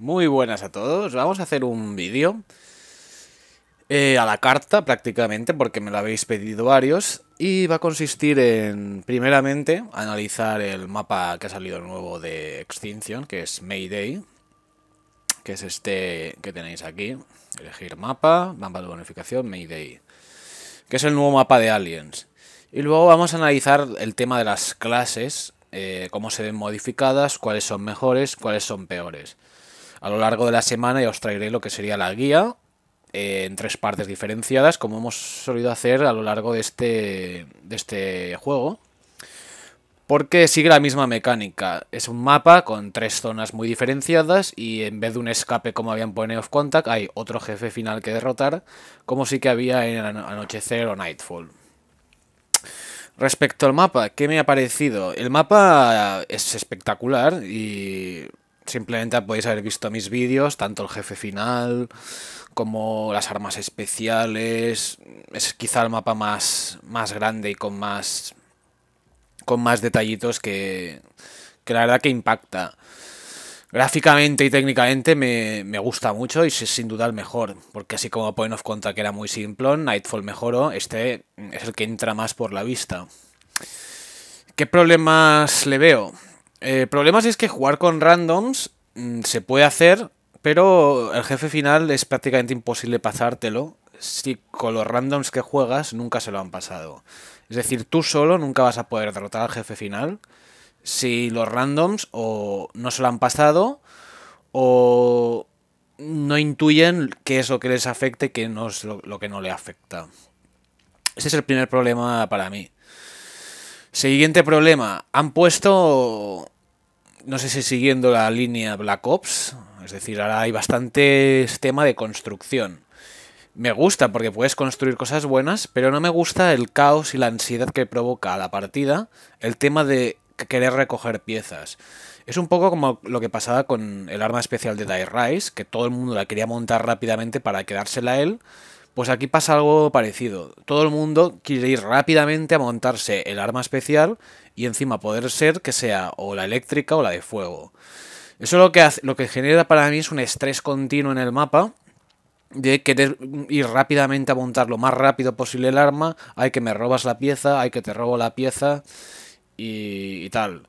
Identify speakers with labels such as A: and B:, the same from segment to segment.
A: Muy buenas a todos. Vamos a hacer un vídeo eh, a la carta prácticamente porque me lo habéis pedido varios y va a consistir en primeramente analizar el mapa que ha salido nuevo de Extinction, que es Mayday, que es este que tenéis aquí, elegir mapa, mapa de bonificación, Mayday, que es el nuevo mapa de Aliens. Y luego vamos a analizar el tema de las clases, eh, cómo se ven modificadas, cuáles son mejores, cuáles son peores. A lo largo de la semana ya os traeré lo que sería la guía eh, en tres partes diferenciadas, como hemos solido hacer a lo largo de este, de este juego. Porque sigue la misma mecánica. Es un mapa con tres zonas muy diferenciadas y en vez de un escape como habían en of Contact, hay otro jefe final que derrotar, como sí que había en Anochecer o Nightfall. Respecto al mapa, ¿qué me ha parecido? El mapa es espectacular y Simplemente podéis haber visto mis vídeos, tanto el jefe final como las armas especiales. Es quizá el mapa más, más grande y con más, con más detallitos que, que la verdad que impacta. Gráficamente y técnicamente me, gusta mucho y es sin duda el mejor, porque así como Point of que era muy simple, Nightfall mejoró, este es el que entra más por la vista. ¿Qué problemas le veo? El eh, problema es que jugar con randoms mm, se puede hacer, pero el jefe final es prácticamente imposible pasártelo si con los randoms que juegas nunca se lo han pasado. Es decir, tú solo nunca vas a poder derrotar al jefe final si los randoms o no se lo han pasado o no intuyen qué es lo que les afecta y qué no es lo, lo que no le afecta. Ese es el primer problema para mí. Siguiente problema. Han puesto no sé si siguiendo la línea Black Ops, es decir, ahora hay bastante tema de construcción. Me gusta porque puedes construir cosas buenas, pero no me gusta el caos y la ansiedad que provoca la partida el tema de querer recoger piezas. Es un poco como lo que pasaba con el arma especial de Die Rise, que todo el mundo la quería montar rápidamente para quedársela él, pues aquí pasa algo parecido. Todo el mundo quiere ir rápidamente a montarse el arma especial y encima poder ser que sea o la eléctrica o la de fuego. Eso lo que, hace, lo que genera para mí es un estrés continuo en el mapa de querer ir rápidamente a montar lo más rápido posible el arma, hay que me robas la pieza, hay que te robo la pieza y, tal.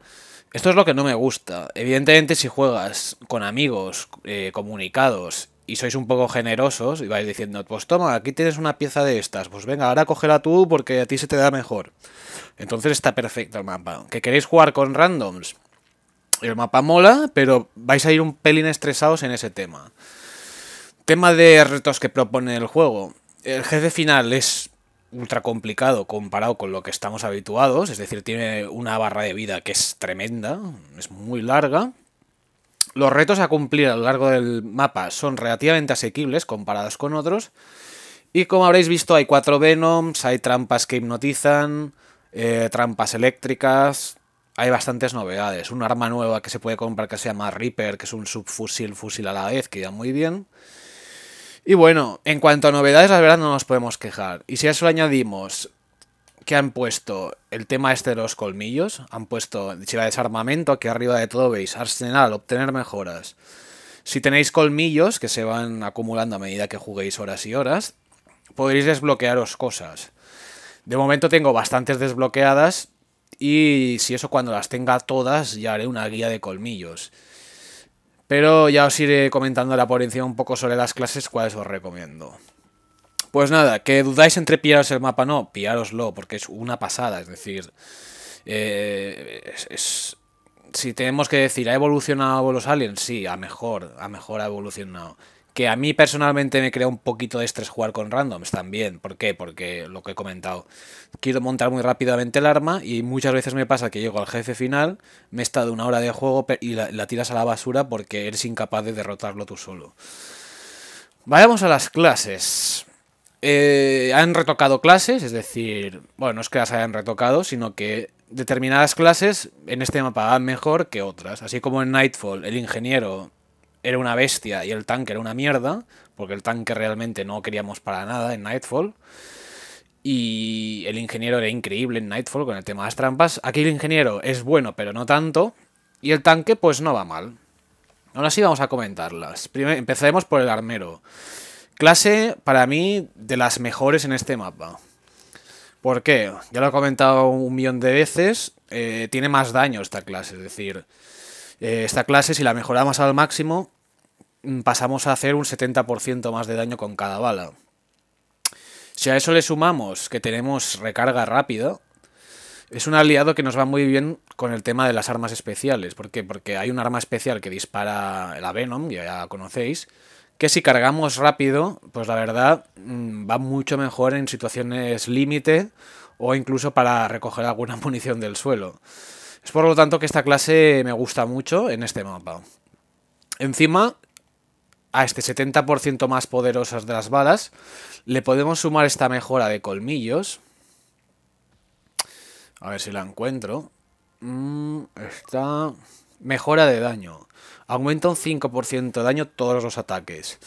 A: Esto es lo que no me gusta. Evidentemente si juegas con amigos eh, comunicados y sois un poco generosos y vais diciendo, pues toma, aquí tienes una pieza de estas, pues venga, ahora cógela tú porque a ti se te da mejor. Entonces está perfecto el mapa. ¿Que queréis jugar con randoms? El mapa mola, pero vais a ir un pelín estresados en ese tema. Tema de retos que propone el juego. El jefe final es ultra complicado comparado con lo que estamos habituados, es decir, tiene una barra de vida que es tremenda, es muy larga los retos a cumplir a lo largo del mapa son relativamente asequibles comparados con otros. Y como habréis visto, hay cuatro Venoms, hay trampas que hipnotizan, eh, trampas eléctricas. Hay bastantes novedades. Un arma nueva que se puede comprar que se llama Reaper, que es un subfusil, fusil a la vez, que ya muy bien. Y bueno, en cuanto a novedades, la verdad no nos podemos quejar. Y si a eso le añadimos que han puesto el tema este de los colmillos, han puesto la desarmamento, aquí arriba de todo veis, arsenal, obtener mejoras. Si tenéis colmillos, que se van acumulando a medida que juguéis horas y horas, podréis desbloquearos cosas. De momento tengo bastantes desbloqueadas y si eso cuando las tenga todas ya haré una guía de colmillos. Pero ya os iré comentando la por encima un poco sobre las clases cuáles os recomiendo. Pues nada, que dudáis entre pillaros el mapa, no, pillaroslo, porque es una pasada, es decir, eh, si tenemos que decir, ¿ha evolucionado los aliens? Sí, a mejor, a mejor ha evolucionado. Que a mí personalmente me crea un poquito de estrés jugar con randoms también. ¿Por qué? Porque lo que he comentado. Quiero montar muy rápidamente el arma y muchas veces me pasa que llego al jefe final, me he estado una hora de juego y la tiras a la basura porque eres incapaz de derrotarlo tú solo. Vayamos a las clases. Eh, han retocado clases, es decir, bueno, no es que las hayan retocado, sino que determinadas clases en este mapa van mejor que otras. Así como en Nightfall el ingeniero era una bestia y el tanque era una mierda, porque el tanque realmente no queríamos para nada en Nightfall. Y el ingeniero era increíble en Nightfall con el tema de las trampas. Aquí el ingeniero es bueno, pero no tanto. Y el tanque, pues no va mal. Ahora sí vamos a comentarlas. empezaremos por el armero. Clase, para mí, de las mejores en este mapa. ¿Por qué? Ya lo he comentado un millón de veces. Eh, tiene más daño esta clase. Es decir, eh, esta clase, si la mejoramos al máximo, mm, pasamos a hacer un 70% más de daño con cada bala. Si a eso le sumamos que tenemos recarga rápida, es un aliado que nos va muy bien con el tema de las armas especiales. ¿Por qué? Porque hay un arma especial que dispara la Venom, ya, ya conocéis, que si cargamos rápido, pues la verdad mm, va mucho mejor en situaciones límite o incluso para recoger alguna munición del suelo. Es por lo tanto que esta clase me gusta mucho en este mapa. Encima, a este 70% más poderosas de las balas, le podemos sumar esta mejora de colmillos. A ver si la encuentro. Mm, está... Mejora de daño. Aumenta un 5% de daño todos los ataques.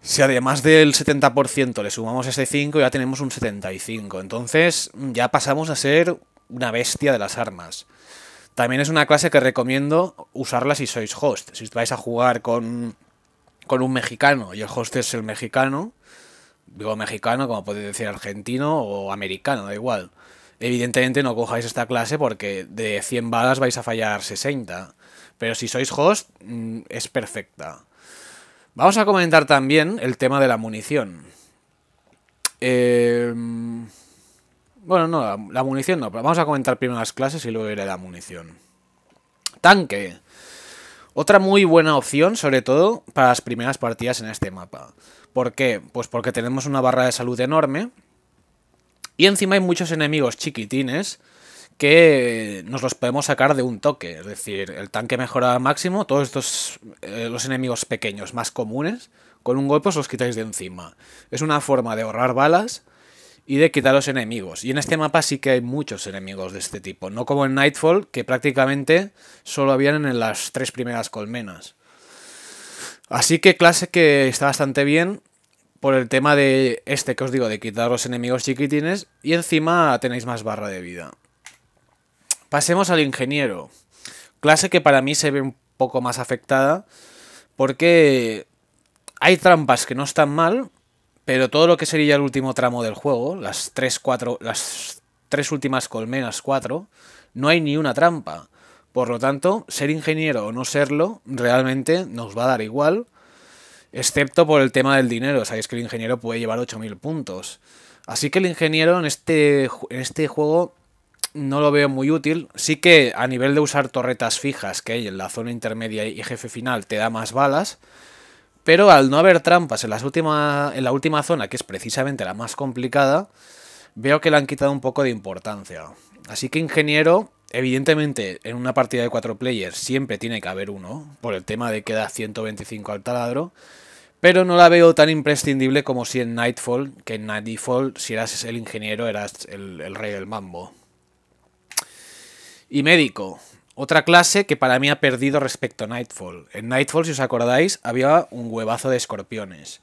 A: Si además del 70% le sumamos ese 5, ya tenemos un 75. Entonces ya pasamos a ser una bestia de las armas. También es una clase que recomiendo usarla si sois host. Si vais a jugar con, con un mexicano y el host es el mexicano, digo mexicano como podéis decir argentino o americano, da igual. Evidentemente no cojáis esta clase porque de 100 balas vais a fallar 60. Pero si sois host, mm, es perfecta. Vamos a comentar también el tema de la munición. Em, bueno, no, la, munición no, vamos a comentar primero las clases y luego iré a la munición. Tanque. Otra muy buena opción, sobre todo para las primeras partidas en este mapa. ¿Por qué? Pues porque tenemos una barra de salud enorme y encima hay muchos enemigos chiquitines que nos los podemos sacar de un toque. Es decir, el tanque mejora al máximo, todos estos eh, los enemigos pequeños más comunes, con un golpe os los quitáis de encima. Es una forma de ahorrar balas y de quitar los enemigos. Y en este mapa sí que hay muchos enemigos de este tipo, no como en Nightfall, que prácticamente solo habían en las tres primeras colmenas. Así que clase que está bastante bien por el tema de este que os digo, de quitar los enemigos chiquitines, y encima tenéis más barra de vida. Pasemos al ingeniero, clase que para mí se ve un poco más afectada, porque hay trampas que no están mal, pero todo lo que sería el último tramo del juego, las tres, las tres últimas colmenas, cuatro, no hay ni una trampa. Por lo tanto, ser ingeniero o no serlo realmente nos va a dar igual excepto por el tema del dinero. Sabéis que el ingeniero puede llevar 8.000 puntos. Así que el ingeniero en este, en este juego no lo veo muy útil. Sí que a nivel de usar torretas fijas que hay en la zona intermedia y jefe final te da más balas. Pero al no haber trampas en, en la última zona, que es precisamente la más complicada, veo que le han quitado un poco de importancia. Así que ingeniero Evidentemente, en una partida de cuatro players siempre tiene que haber uno, por el tema de que da 125 al taladro, pero no la veo tan imprescindible como si en Nightfall, que en Nightfall, si eras el ingeniero, eras el, rey del mambo. Y médico, otra clase que para mí ha perdido respecto a Nightfall. En Nightfall, si os acordáis, había un huevazo de escorpiones.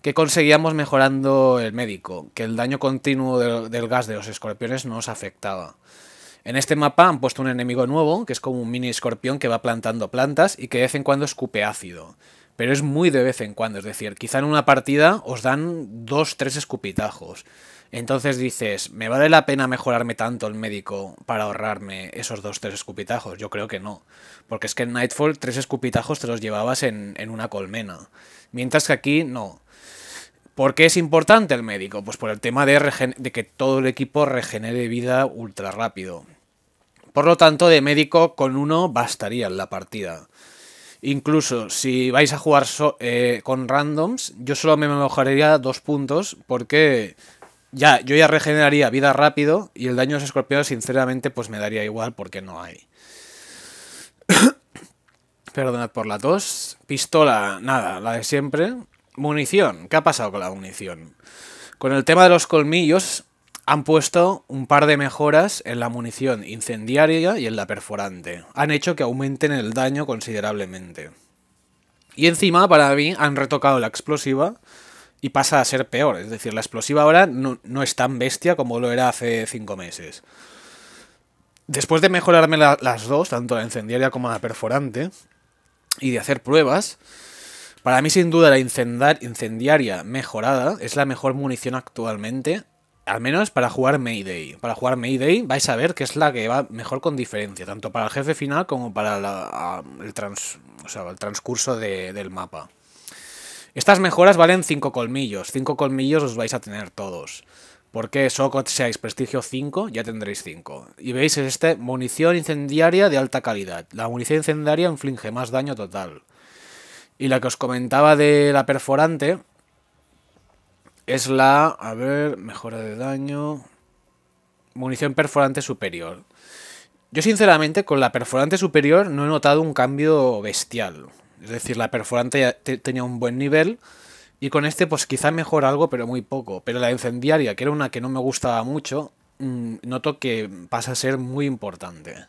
A: que conseguíamos mejorando el médico? Que el daño continuo del, del gas de los escorpiones no os afectaba. En este mapa han puesto un enemigo nuevo, que es como un mini escorpión que va plantando plantas y que de vez en cuando escupe ácido. Pero es muy de vez en cuando, es decir, quizá en una partida os dan dos, tres escupitajos. Entonces dices, ¿me vale la pena mejorarme tanto el médico para ahorrarme esos dos, tres escupitajos? Yo creo que no. Porque es que en Nightfall tres escupitajos te los llevabas en, una colmena. Mientras que aquí no. ¿Por qué es importante el médico? Pues por el tema de, de que todo el equipo regenere vida ultra rápido. Por lo tanto, de médico con uno bastaría en la partida. Incluso si vais a jugar eh, con randoms, yo solo me mejoraría dos puntos porque ya, yo ya regeneraría vida rápido y el daño de los escorpiones sinceramente pues me daría igual porque no hay. Perdonad por la tos. Pistola, nada, la de siempre. Munición, ¿qué ha pasado con la munición? Con el tema de los colmillos, han puesto un par de mejoras en la munición incendiaria y en la perforante. Han hecho que aumenten el daño considerablemente. Y encima, para mí, han retocado la explosiva y pasa a ser peor. Es decir, la explosiva ahora no, es tan bestia como lo era hace 5 meses. Después de mejorarme las dos, tanto la incendiaria como la perforante, y de hacer pruebas, para mí sin duda la incendiaria mejorada es la mejor munición actualmente al menos para jugar Mayday. Para jugar Mayday vais a ver que es la que va mejor con diferencia, tanto para el jefe final como para el, trans, transcurso del mapa. Estas mejoras valen 5 colmillos. 5 colmillos los vais a tener todos. Porque Socot seáis prestigio 5, ya tendréis 5. Y veis es este munición incendiaria de alta calidad. La munición incendiaria inflige más daño total. Y la que os comentaba de la perforante, es la, a ver, mejora de daño, munición perforante superior. Yo sinceramente con la perforante superior no he notado un cambio bestial. Es decir, la perforante tenía un buen nivel y con este pues quizá mejora algo, pero muy poco. Pero la incendiaria, que era una que no me gustaba mucho, mm, noto que pasa a ser muy importante.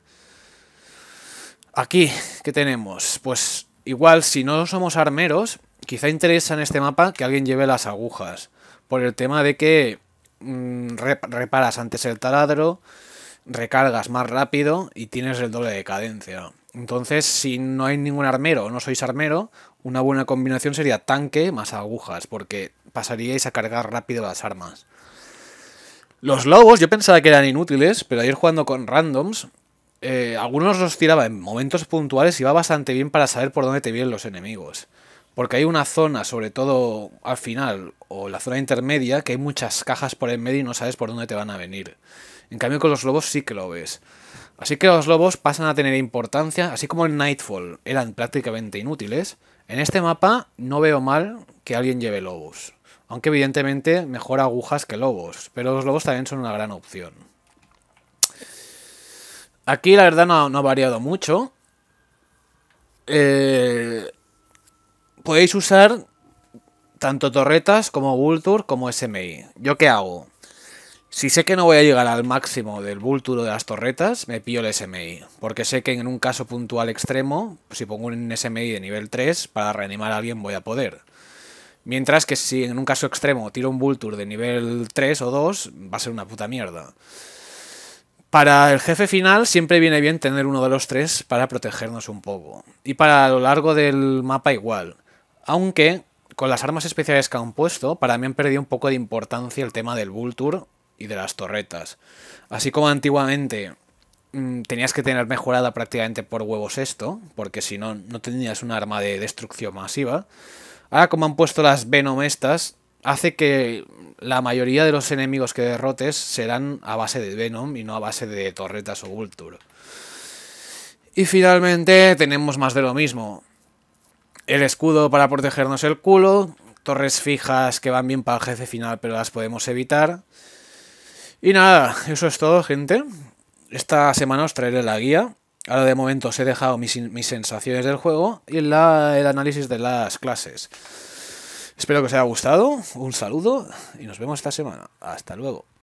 A: Aquí, ¿qué tenemos? Pues igual si no somos armeros, quizá interesa en este mapa que alguien lleve las agujas por el tema de que mm, reparas antes el taladro, recargas más rápido y tienes el doble de cadencia. Entonces, si no hay ningún armero o no sois armero, una buena combinación sería tanque más agujas, porque pasaríais a cargar rápido las armas. Los lobos, yo pensaba que eran inútiles, pero ayer jugando con randoms, eh, algunos los tiraba en momentos puntuales y va bastante bien para saber por dónde te vienen los enemigos. Porque hay una zona, sobre todo al final, o la zona intermedia, que hay muchas cajas por el medio y no sabes por dónde te van a venir. En cambio con los lobos sí que lo ves. Así que los lobos pasan a tener importancia, así como en Nightfall eran prácticamente inútiles. En este mapa no veo mal que alguien lleve lobos. Aunque evidentemente mejor agujas que lobos, pero los lobos también son una gran opción. Aquí la verdad no, ha variado mucho. Eh, podéis usar tanto torretas como Vulture como SMI. ¿Yo qué hago? Si sé que no voy a llegar al máximo del Vulture o de las torretas, me pillo el SMI. Porque sé que en un caso puntual extremo, si pongo un SMI de nivel 3, para reanimar a alguien voy a poder. Mientras que si en un caso extremo tiro un Vulture de nivel 3 o 2, va a ser una puta mierda. Para el jefe final siempre viene bien tener uno de los tres para protegernos un poco. Y para lo largo del mapa igual. Aunque con las armas especiales que han puesto, para mí han perdido un poco de importancia el tema del Vulture y de las torretas. Así como antiguamente mm, tenías que tener mejorada prácticamente por huevos esto, porque si no, no tenías un arma de destrucción masiva. Ahora como han puesto las Venom estas, hace que la mayoría de los enemigos que derrotes serán a base de Venom y no a base de torretas o Vulture. Y finalmente tenemos más de lo mismo. El escudo para protegernos el culo. Torres fijas que van bien para el jefe final, pero las podemos evitar. Y nada, eso es todo, gente. Esta semana os traeré la guía. Ahora de momento os he dejado mis, sensaciones del juego y el análisis de las clases. Espero que os haya gustado. Un saludo y nos vemos esta semana. Hasta luego.